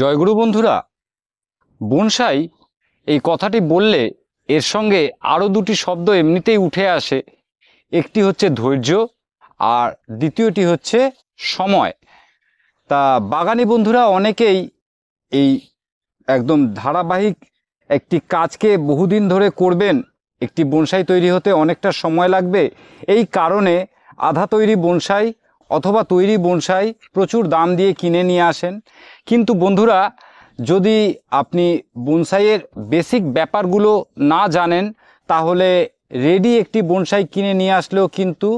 জয়গুরু বন্ধুরা বনসাই এই কথাটি বললে এর সঙ্গে আরও দুটি শব্দ এমনিতেই উঠে আসে একটি হচ্ছে ধৈর্য আর দ্বিতীয়টি হচ্ছে সময় তা বাগানি বন্ধুরা অনেকেই এই একদম ধারাবাহিক একটি কাজকে বহুদিন ধরে করবেন একটি বনসাই তৈরি হতে অনেকটা সময় লাগবে এই কারণে আধা তৈরি বনসাই অথবা তৈরি বনসাই প্রচুর দাম দিয়ে কিনে নিয়ে আসেন কিন্তু বন্ধুরা যদি আপনি বনসাইয়ের বেসিক ব্যাপারগুলো না জানেন তাহলে রেডি একটি বনসাই কিনে নিয়ে আসলেও কিন্তু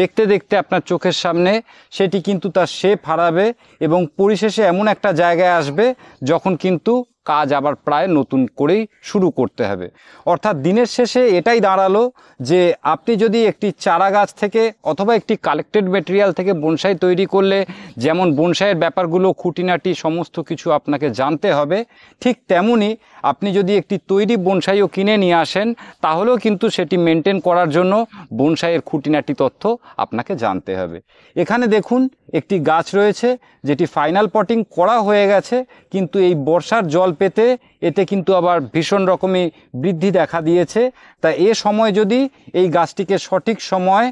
দেখতে দেখতে আপনার চোখের সামনে সেটি কিন্তু তার শেপ হারাবে এবং পরিশেষে এমন একটা জায়গায় আসবে যখন কিন্তু কাজ আবার প্রায় নতুন করেই শুরু করতে হবে অর্থাৎ দিনের শেষে এটাই দাঁড়ালো যে আপনি যদি একটি চারা গাছ থেকে অথবা একটি কালেক্টেড মেটেরিয়াল থেকে বনসাই তৈরি করলে যেমন বনসাইয়ের ব্যাপারগুলো খুঁটিনাটি সমস্ত কিছু আপনাকে জানতে হবে ঠিক তেমনি আপনি যদি একটি তৈরি বনসাইও কিনে নিয়ে আসেন তাহলেও কিন্তু সেটি মেনটেন করার জন্য বনসাইয়ের খুঁটিনাটি তথ্য আপনাকে জানতে হবে এখানে দেখুন একটি গাছ রয়েছে যেটি ফাইনাল পটিং করা হয়ে গেছে কিন্তু এই বর্ষার জল পেতে এতে কিন্তু আবার ভীষণ রকমই বৃদ্ধি দেখা দিয়েছে তা এ সময় যদি এই গাছটিকে সঠিক সময়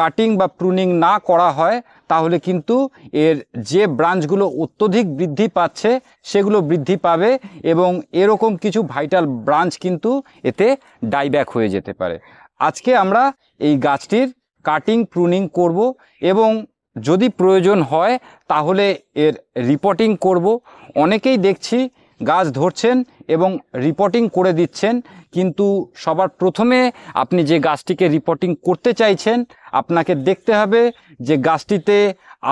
কাটিং বা প্রুনিং না করা হয় তাহলে কিন্তু এর যে ব্রাঞ্চগুলো অত্যধিক বৃদ্ধি পাচ্ছে সেগুলো বৃদ্ধি পাবে এবং এরকম কিছু ভাইটাল ব্রাঞ্চ কিন্তু এতে ডাইব্যাক হয়ে যেতে পারে আজকে আমরা এই গাছটির কাটিং প্রুনিং করব এবং যদি প্রয়োজন হয় তাহলে এর রিপোর্টিং করব অনেকেই দেখছি গাছ ধরছেন এবং রিপোর্টিং করে দিচ্ছেন কিন্তু সবার প্রথমে আপনি যে গাছটিকে রিপোর্টিং করতে চাইছেন আপনাকে দেখতে হবে যে গাছটিতে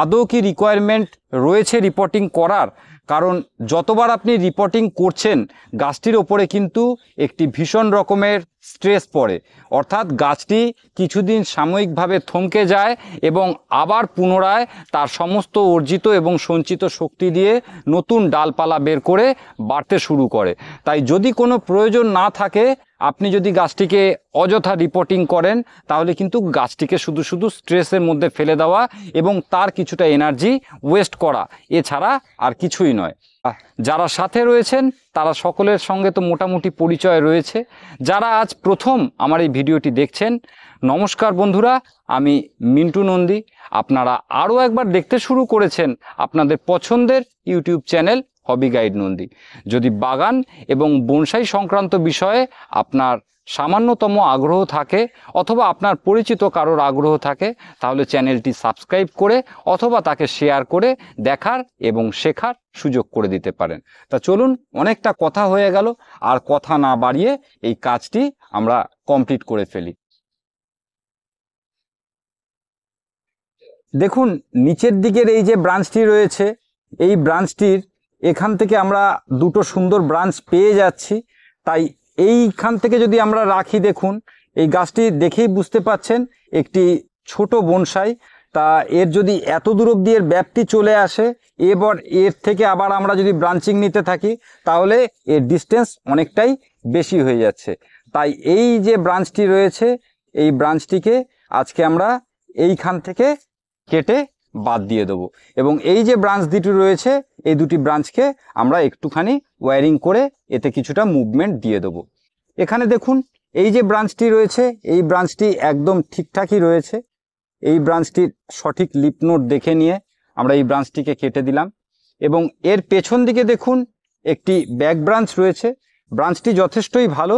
আদৌ কি রিকোয়ারমেন্ট রয়েছে রিপোর্টিং করার কারণ যতবার আপনি রিপোর্টিং করছেন গাছটির ওপরে কিন্তু একটি ভীষণ রকমের স্ট্রেস পড়ে অর্থাৎ গাছটি কিছুদিন সাময়িকভাবে থমকে যায় এবং আবার পুনরায় তার সমস্ত অর্জিত এবং সঞ্চিত শক্তি দিয়ে নতুন ডালপালা বের করে বাড়তে শুরু করে তাই যদি কোনো প্রয়োজন না থাকে আপনি যদি গাছটিকে অযথা রিপোর্টিং করেন তাহলে কিন্তু গাছটিকে শুধু শুধু স্ট্রেসের মধ্যে ফেলে দেওয়া এবং তার কিছুটা এনার্জি ওয়েস্ট করা এছাড়া আর কিছুই নয় যারা সাথে রয়েছেন তারা সকলের সঙ্গে তো মোটামুটি পরিচয় রয়েছে যারা আজ প্রথম আমার এই ভিডিওটি দেখছেন নমস্কার বন্ধুরা আমি মিন্টু নন্দী আপনারা আরও একবার দেখতে শুরু করেছেন আপনাদের পছন্দের ইউটিউব চ্যানেল হবি গাইড নন্দী যদি বাগান এবং বনসাই সংক্রান্ত বিষয়ে আপনার সামান্যতম আগ্রহ থাকে অথবা আপনার পরিচিত কারোর আগ্রহ থাকে তাহলে চ্যানেলটি সাবস্ক্রাইব করে অথবা তাকে শেয়ার করে দেখার এবং শেখার সুযোগ করে দিতে পারেন তা চলুন অনেকটা কথা হয়ে গেল আর কথা না বাড়িয়ে এই কাজটি আমরা কমপ্লিট করে ফেলি দেখুন নিচের দিকের এই যে ব্রাঞ্চটি রয়েছে এই ব্রাঞ্চটির এখান থেকে আমরা দুটো সুন্দর ব্রাঞ্চ পেয়ে যাচ্ছি তাই এইখান থেকে যদি আমরা রাখি দেখুন এই গাছটি দেখেই বুঝতে পাচ্ছেন একটি ছোট বনসাই তা এর যদি এত দূর অব্দি এর ব্যাপ্তি চলে আসে এবার এর থেকে আবার আমরা যদি ব্রাঞ্চিং নিতে থাকি তাহলে এর ডিস্টেন্স অনেকটাই বেশি হয়ে যাচ্ছে তাই এই যে ব্রাঞ্চটি রয়েছে এই ব্রাঞ্চটিকে আজকে আমরা এইখান থেকে কেটে বাদ দিয়ে দেবো এবং এই যে ব্রাঞ্চ দুটি রয়েছে এই দুটি ব্রাঞ্চকে আমরা একটুখানি ওয়্যারিং করে এতে কিছুটা মুভমেন্ট দিয়ে দেবো এখানে দেখুন এই যে ব্রাঞ্চটি রয়েছে এই ব্রাঞ্চটি একদম ঠিকঠাকই রয়েছে এই ব্রাঞ্চটির সঠিক লিপ নোট দেখে নিয়ে আমরা এই ব্রাঞ্চটিকে কেটে দিলাম এবং এর পেছন দিকে দেখুন একটি ব্যাক ব্রাঞ্চ রয়েছে ব্রাঞ্চটি যথেষ্টই ভালো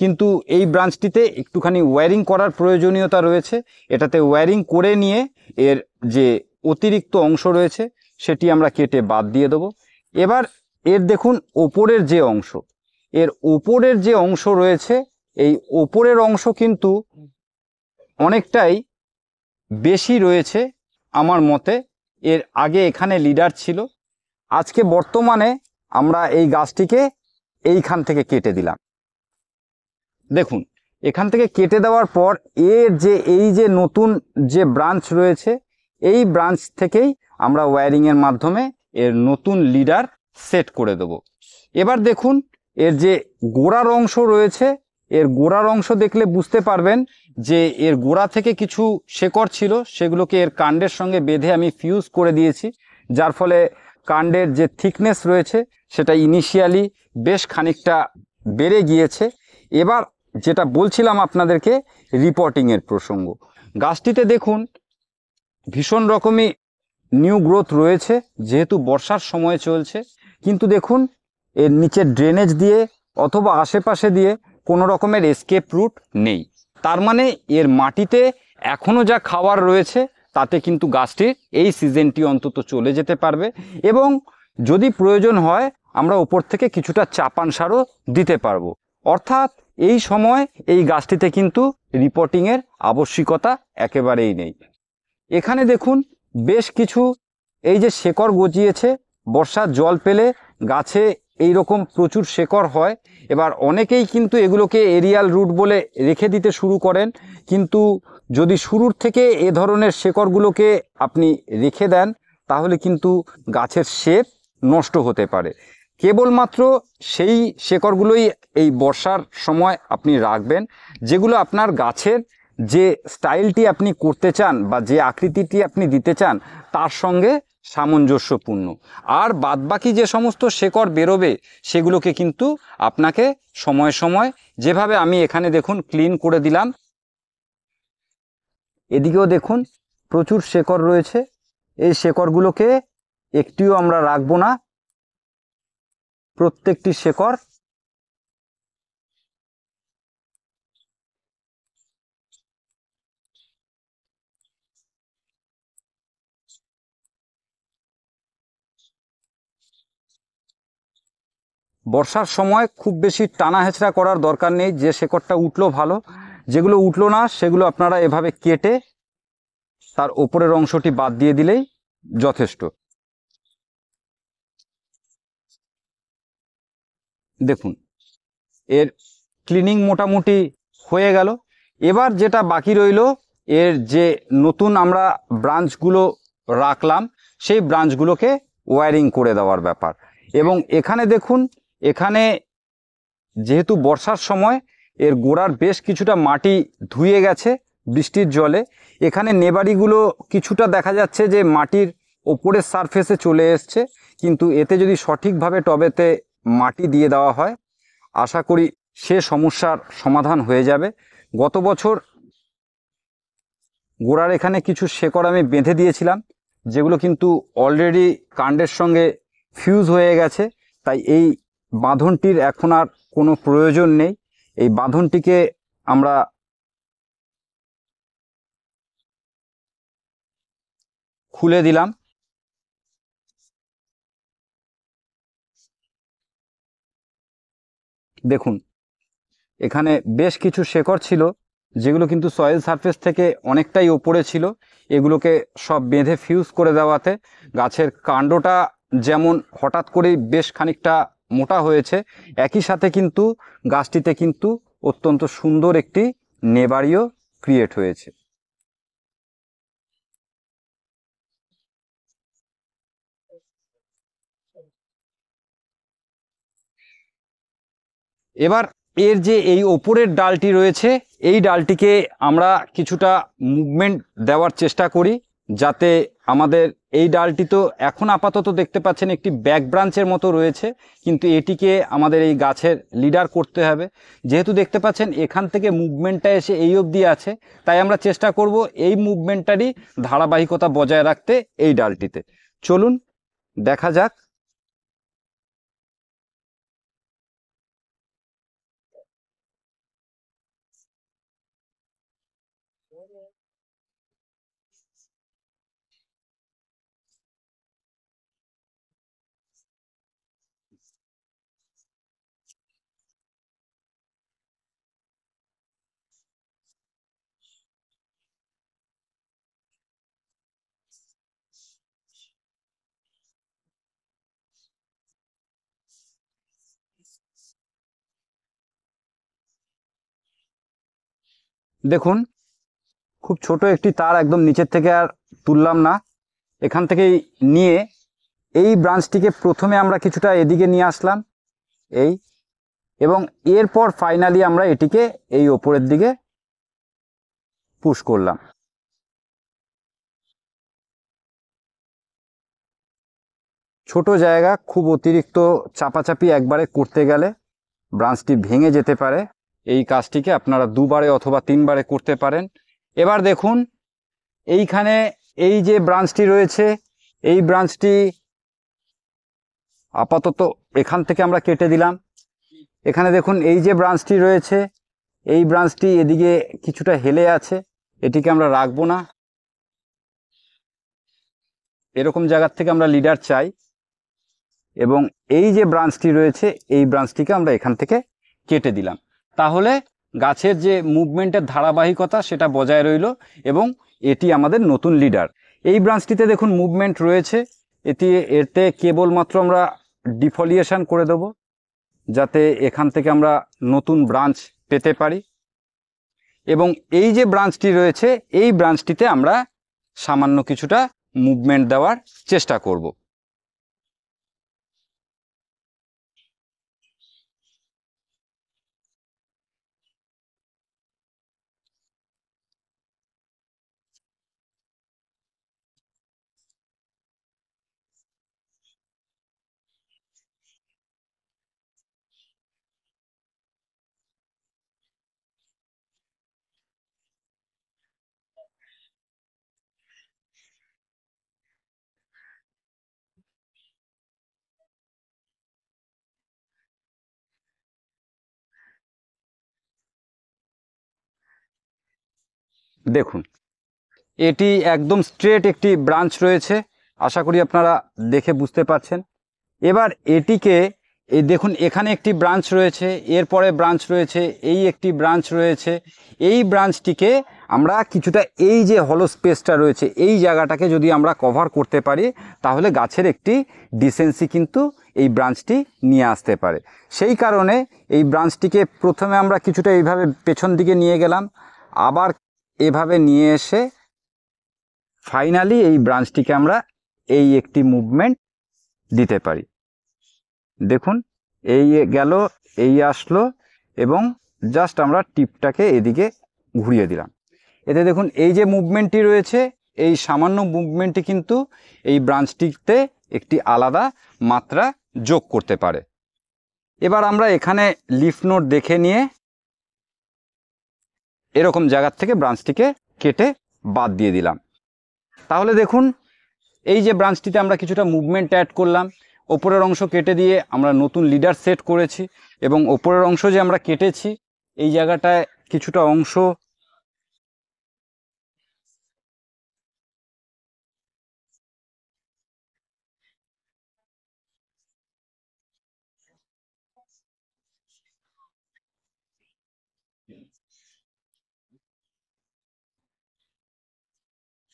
কিন্তু এই ব্রাঞ্চটিতে একটুখানি ওয়্যারিং করার প্রয়োজনীয়তা রয়েছে এটাতে ওয়্যারিং করে নিয়ে এর যে অতিরিক্ত অংশ রয়েছে সেটি আমরা কেটে বাদ দিয়ে দেব এবার এর দেখুন ওপরের যে অংশ এর ওপরের যে অংশ রয়েছে এই ওপরের অংশ কিন্তু অনেকটাই বেশি রয়েছে আমার মতে এর আগে এখানে লিডার ছিল আজকে বর্তমানে আমরা এই গাছটিকে এইখান থেকে কেটে দিলাম দেখুন এখান থেকে কেটে দেওয়ার পর এর যে এই যে নতুন যে ব্রাঞ্চ রয়েছে এই ব্রাঞ্চ থেকেই আমরা ওয়্যারিংয়ের মাধ্যমে এর নতুন লিডার সেট করে দেব এবার দেখুন এর যে গোড়ার অংশ রয়েছে এর গোড়ার অংশ দেখলে বুঝতে পারবেন যে এর গোড়া থেকে কিছু শেকড় ছিল সেগুলোকে এর কাণ্ডের সঙ্গে বেঁধে আমি ফিউজ করে দিয়েছি যার ফলে কাণ্ডের যে থিকনেস রয়েছে সেটা ইনিশিয়ালি বেশ খানিকটা বেড়ে গিয়েছে এবার যেটা বলছিলাম আপনাদেরকে রিপোর্টিংয়ের প্রসঙ্গ গাছটিতে দেখুন ভীষণ রকমই নিউ গ্রোথ রয়েছে যেহেতু বর্ষার সময় চলছে কিন্তু দেখুন এর নিচে ড্রেনেজ দিয়ে অথবা আশেপাশে দিয়ে কোনো রকমের এস্কেপ রুট নেই তার মানে এর মাটিতে এখনও যা খাওয়ার রয়েছে তাতে কিন্তু গাছটির এই সিজনটি অন্তত চলে যেতে পারবে এবং যদি প্রয়োজন হয় আমরা ওপর থেকে কিছুটা চাপান সারও দিতে পারবো অর্থাৎ এই সময় এই গাছটিতে কিন্তু রিপোর্টিংয়ের আবশ্যিকতা একেবারেই নেই এখানে দেখুন বেশ কিছু এই যে শেকড় গজিয়েছে বর্ষার জল পেলে গাছে এই রকম প্রচুর শেকড় হয় এবার অনেকেই কিন্তু এগুলোকে এরিয়াল রুট বলে রেখে দিতে শুরু করেন কিন্তু যদি শুরুর থেকে এ ধরনের শেকড়গুলোকে আপনি রেখে দেন তাহলে কিন্তু গাছের শেপ নষ্ট হতে পারে কেবলমাত্র সেই শেকড়গুলোই এই বর্ষার সময় আপনি রাখবেন যেগুলো আপনার গাছের যে স্টাইলটি আপনি করতে চান বা যে আকৃতিটি আপনি দিতে চান তার সঙ্গে সামঞ্জস্যপূর্ণ আর বাদবাকি যে সমস্ত শেকড় বেরোবে সেগুলোকে কিন্তু আপনাকে সময় সময় যেভাবে আমি এখানে দেখুন ক্লিন করে দিলাম এদিকেও দেখুন প্রচুর শেকড় রয়েছে এই শেকড়গুলোকে একটিও আমরা রাখবো না প্রত্যেকটি শেকড় বর্ষার সময় খুব বেশি টানা হেঁচড়া করার দরকার নেই যে শেকড়টা উঠলো ভালো যেগুলো উঠলো না সেগুলো আপনারা এভাবে কেটে তার ওপরের অংশটি বাদ দিয়ে দিলেই যথেষ্ট দেখুন এর ক্লিনিং মোটামুটি হয়ে গেল এবার যেটা বাকি রইল এর যে নতুন আমরা ব্রাঞ্চগুলো রাখলাম সেই ব্রাঞ্চগুলোকে ওয়ারিং করে দেওয়ার ব্যাপার এবং এখানে দেখুন এখানে যেহেতু বর্ষার সময় এর গোড়ার বেশ কিছুটা মাটি ধুয়ে গেছে বৃষ্টির জলে এখানে নেবাড়িগুলো কিছুটা দেখা যাচ্ছে যে মাটির ওপরের সারফেসে চলে এসছে কিন্তু এতে যদি সঠিকভাবে টবেতে মাটি দিয়ে দেওয়া হয় আশা করি সে সমস্যার সমাধান হয়ে যাবে গত বছর গোড়ার এখানে কিছু শেকড় আমি বেঁধে দিয়েছিলাম যেগুলো কিন্তু অলরেডি কাণ্ডের সঙ্গে ফিউজ হয়ে গেছে তাই এই বাঁধনটির এখন আর কোনো প্রয়োজন নেই এই বাঁধনটিকে আমরা খুলে দিলাম দেখুন এখানে বেশ কিছু শেকড় ছিল যেগুলো কিন্তু সয়েল সারফেস থেকে অনেকটাই ওপরে ছিল এগুলোকে সব বেঁধে ফিউজ করে দেওয়াতে গাছের কাণ্ডটা যেমন হঠাৎ করেই বেশ খানিকটা মোটা হয়েছে একই সাথে কিন্তু গাছটিতে কিন্তু অত্যন্ত সুন্দর একটি নেবারিও ক্রিয়েট হয়েছে এবার এর যে এই ওপরের ডালটি রয়েছে এই ডালটিকে আমরা কিছুটা মুভমেন্ট দেওয়ার চেষ্টা করি যাতে আমাদের এই ডালটি তো এখন আপাতত দেখতে পাচ্ছেন একটি ব্যাক ব্রাঞ্চের মতো রয়েছে কিন্তু এটিকে আমাদের এই গাছের লিডার করতে হবে যেহেতু দেখতে পাচ্ছেন এখান থেকে মুভমেন্টটা এসে এই অবধি আছে তাই আমরা চেষ্টা করব এই মুভমেন্টটারই ধারাবাহিকতা বজায় রাখতে এই ডালটিতে চলুন দেখা যাক দেখুন খুব ছোট একটি তার একদম নিচের থেকে আর তুললাম না এখান থেকে নিয়ে এই ব্রাঞ্চটিকে প্রথমে আমরা কিছুটা এদিকে নিয়ে আসলাম এই এবং এরপর ফাইনালি আমরা এটিকে এই ওপরের দিকে পুশ করলাম ছোট জায়গা খুব অতিরিক্ত চাপাচাপি একবারে করতে গেলে ব্রাঞ্চটি ভেঙে যেতে পারে এই কাজটিকে আপনারা দুবারে অথবা তিনবারে করতে পারেন এবার দেখুন এইখানে এই যে ব্রাঞ্চটি রয়েছে এই ব্রাঞ্চটি আপাতত এখান থেকে আমরা কেটে দিলাম এখানে দেখুন এই যে ব্রাঞ্চটি রয়েছে এই ব্রাঞ্চটি এদিকে কিছুটা হেলে আছে এটিকে আমরা রাখবো না এরকম জায়গার থেকে আমরা লিডার চাই এবং এই যে ব্রাঞ্চটি রয়েছে এই ব্রাঞ্চটিকে আমরা এখান থেকে কেটে দিলাম তাহলে গাছের যে মুভমেন্টের ধারাবাহিকতা সেটা বজায় রইল এবং এটি আমাদের নতুন লিডার এই ব্রাঞ্চটিতে দেখুন মুভমেন্ট রয়েছে এটি এতে কেবলমাত্র আমরা ডিফলিয়েশন করে দেব যাতে এখান থেকে আমরা নতুন ব্রাঞ্চ পেতে পারি এবং এই যে ব্রাঞ্চটি রয়েছে এই ব্রাঞ্চটিতে আমরা সামান্য কিছুটা মুভমেন্ট দেওয়ার চেষ্টা করব দেখুন এটি একদম স্ট্রেট একটি ব্রাঞ্চ রয়েছে আশা করি আপনারা দেখে বুঝতে পারছেন এবার এটিকে এই দেখুন এখানে একটি ব্রাঞ্চ রয়েছে এরপরে ব্রাঞ্চ রয়েছে এই একটি ব্রাঞ্চ রয়েছে এই ব্রাঞ্চটিকে আমরা কিছুটা এই যে হলো স্পেসটা রয়েছে এই জায়গাটাকে যদি আমরা কভার করতে পারি তাহলে গাছের একটি ডিসেন্সি কিন্তু এই ব্রাঞ্চটি নিয়ে আসতে পারে সেই কারণে এই ব্রাঞ্চটিকে প্রথমে আমরা কিছুটা এইভাবে পেছন দিকে নিয়ে গেলাম আবার এভাবে নিয়ে এসে ফাইনালি এই ব্রাঞ্চটিকে আমরা এই একটি মুভমেন্ট দিতে পারি দেখুন এই গেল এই আসলো এবং জাস্ট আমরা টিপটাকে এদিকে ঘুরিয়ে দিলাম এতে দেখুন এই যে মুভমেন্টটি রয়েছে এই সামান্য মুভমেন্টটি কিন্তু এই ব্রাঞ্চটিতে একটি আলাদা মাত্রা যোগ করতে পারে এবার আমরা এখানে লিফ নোট দেখে নিয়ে এরকম জায়গার থেকে ব্রাঞ্চটিকে কেটে বাদ দিয়ে দিলাম তাহলে দেখুন এই যে ব্রাঞ্চটিতে আমরা কিছুটা মুভমেন্ট অ্যাড করলাম ওপরের অংশ কেটে দিয়ে আমরা নতুন লিডার সেট করেছি এবং ওপরের অংশ যে আমরা কেটেছি এই জায়গাটায় কিছুটা অংশ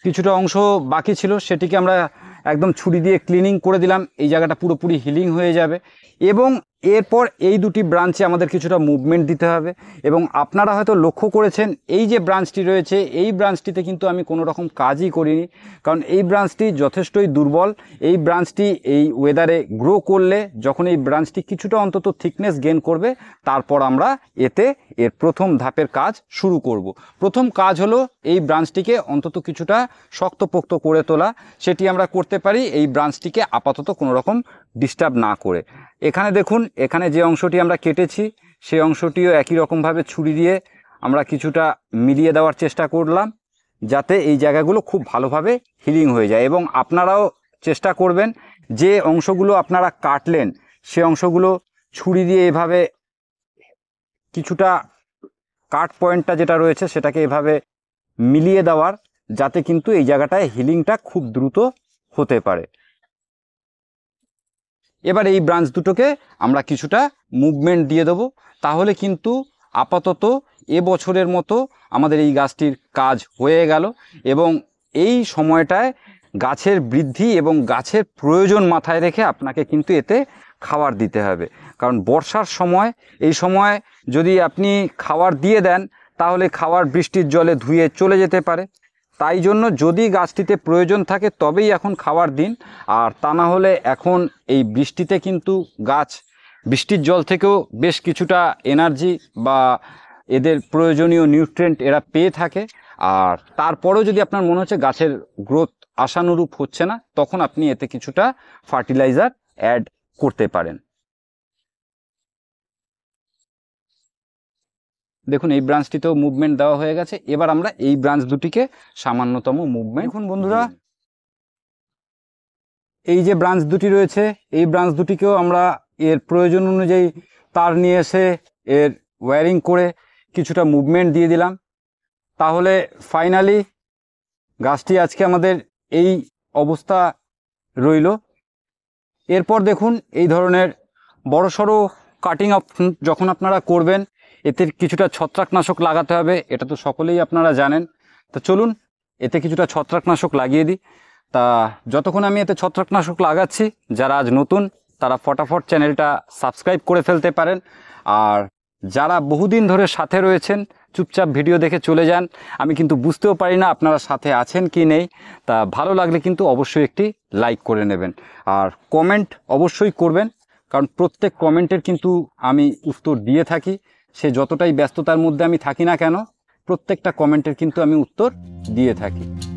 কিছুটা অংশ বাকি ছিল সেটিকে আমরা একদম ছুরি দিয়ে ক্লিনিং করে দিলাম এই জায়গাটা পুরোপুরি হিলিং হয়ে যাবে এবং এরপর এই দুটি ব্রাঞ্চে আমাদের কিছুটা মুভমেন্ট দিতে হবে এবং আপনারা হয়তো লক্ষ্য করেছেন এই যে ব্রাঞ্চটি রয়েছে এই ব্রাঞ্চটিতে কিন্তু আমি কোনো রকম কাজই করিনি কারণ এই ব্রাঞ্চটি যথেষ্টই দুর্বল এই ব্রাঞ্চটি এই ওয়েদারে গ্রো করলে যখন এই ব্রাঞ্চটি কিছুটা অন্তত থিকনেস গেন করবে তারপর আমরা এতে এর প্রথম ধাপের কাজ শুরু করব। প্রথম কাজ হলো এই ব্রাঞ্চটিকে অন্তত কিছুটা শক্তপোক্ত করে তোলা সেটি আমরা করতে পারি এই ব্রাঞ্চটিকে আপাতত কোনো রকম ডিস্টার্ব না করে এখানে দেখুন এখানে যে অংশটি আমরা কেটেছি সেই অংশটিও একই রকমভাবে ছুরি দিয়ে আমরা কিছুটা মিলিয়ে দেওয়ার চেষ্টা করলাম যাতে এই জায়গাগুলো খুব ভালোভাবে হিলিং হয়ে যায় এবং আপনারাও চেষ্টা করবেন যে অংশগুলো আপনারা কাটলেন সে অংশগুলো ছুরি দিয়ে এভাবে কিছুটা কাট পয়েন্টটা যেটা রয়েছে সেটাকে এভাবে মিলিয়ে দেওয়ার যাতে কিন্তু এই জায়গাটায় হিলিংটা খুব দ্রুত হতে পারে এবার এই ব্রাঞ্চ দুটোকে আমরা কিছুটা মুভমেন্ট দিয়ে দেব তাহলে কিন্তু আপাতত এবছরের মতো আমাদের এই গাছটির কাজ হয়ে গেল এবং এই সময়টায় গাছের বৃদ্ধি এবং গাছের প্রয়োজন মাথায় রেখে আপনাকে কিন্তু এতে খাবার দিতে হবে কারণ বর্ষার সময় এই সময় যদি আপনি খাবার দিয়ে দেন তাহলে খাবার বৃষ্টির জলে ধুয়ে চলে যেতে পারে তাই জন্য যদি গাছটিতে প্রয়োজন থাকে তবেই এখন খাবার দিন আর তা না হলে এখন এই বৃষ্টিতে কিন্তু গাছ বৃষ্টির জল থেকেও বেশ কিছুটা এনার্জি বা এদের প্রয়োজনীয় নিউট্রেন্ট এরা পেয়ে থাকে আর তারপরেও যদি আপনার মনে হচ্ছে গাছের গ্রোথ আশানুরূপ হচ্ছে না তখন আপনি এতে কিছুটা ফার্টিলাইজার অ্যাড করতে পারেন দেখুন এই ব্রাঞ্চটিতেও মুভমেন্ট দেওয়া হয়ে গেছে এবার আমরা এই ব্রাঞ্চ দুটিকে সামান্যতম মুভমেন্ট দেখুন বন্ধুরা এই যে ব্রাঞ্চ দুটি রয়েছে এই ব্রাঞ্চ দুটিকেও আমরা এর প্রয়োজন অনুযায়ী তার নিয়ে এসে এর ওয়্যারিং করে কিছুটা মুভমেন্ট দিয়ে দিলাম তাহলে ফাইনালি গাছটি আজকে আমাদের এই অবস্থা রইল এরপর দেখুন এই ধরনের বড়সড় কাটিং অপশন যখন আপনারা করবেন এতে কিছুটা ছত্রাকনাশক লাগাতে হবে এটা তো সকলেই আপনারা জানেন তা চলুন এতে কিছুটা ছত্রাকনাশক লাগিয়ে দিই তা যতক্ষণ আমি এতে ছত্রাকনাশক লাগাচ্ছি যারা আজ নতুন তারা ফটাফট চ্যানেলটা সাবস্ক্রাইব করে ফেলতে পারেন আর যারা বহুদিন ধরে সাথে রয়েছেন চুপচাপ ভিডিও দেখে চলে যান আমি কিন্তু বুঝতেও পারি না আপনারা সাথে আছেন কি নেই তা ভালো লাগলে কিন্তু অবশ্যই একটি লাইক করে নেবেন আর কমেন্ট অবশ্যই করবেন কারণ প্রত্যেক কমেন্টের কিন্তু আমি উত্তর দিয়ে থাকি সে যতটাই ব্যস্ততার মধ্যে আমি থাকি না কেন প্রত্যেকটা কমেন্টের কিন্তু আমি উত্তর দিয়ে থাকি